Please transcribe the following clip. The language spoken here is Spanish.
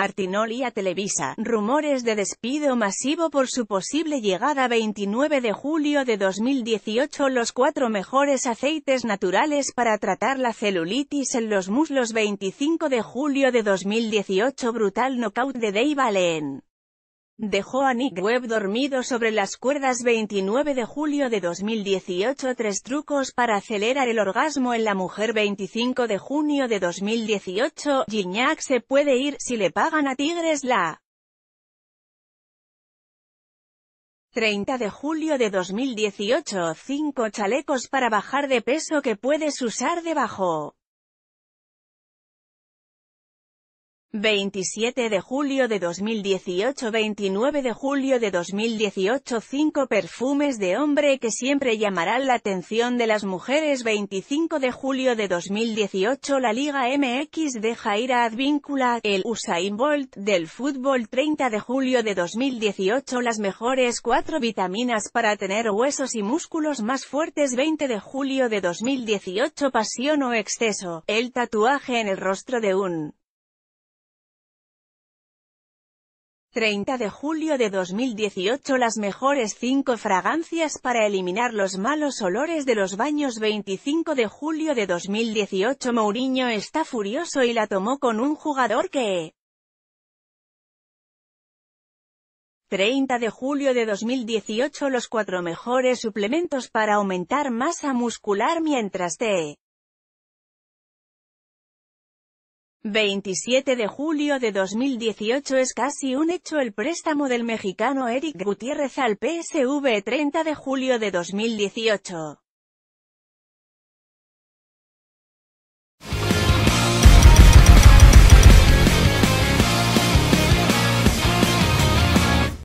Martinoli a Televisa, rumores de despido masivo por su posible llegada 29 de julio de 2018 Los cuatro mejores aceites naturales para tratar la celulitis en los muslos 25 de julio de 2018 Brutal knockout de Dave Allen Dejó a Nick Webb dormido sobre las cuerdas 29 de julio de 2018 Tres trucos para acelerar el orgasmo en la mujer 25 de junio de 2018 Gignac se puede ir si le pagan a Tigres la 30 de julio de 2018 5 chalecos para bajar de peso que puedes usar debajo 27 de julio de 2018 29 de julio de 2018 5 perfumes de hombre que siempre llamarán la atención de las mujeres 25 de julio de 2018 La Liga MX de a Advíncula, el Usain Bolt del fútbol 30 de julio de 2018 Las mejores 4 vitaminas para tener huesos y músculos más fuertes 20 de julio de 2018 Pasión o exceso, el tatuaje en el rostro de un 30 de julio de 2018 Las mejores 5 fragancias para eliminar los malos olores de los baños 25 de julio de 2018 Mourinho está furioso y la tomó con un jugador que... 30 de julio de 2018 Los 4 mejores suplementos para aumentar masa muscular mientras te... 27 de julio de 2018 es casi un hecho el préstamo del mexicano Eric Gutiérrez al PSV 30 de julio de 2018.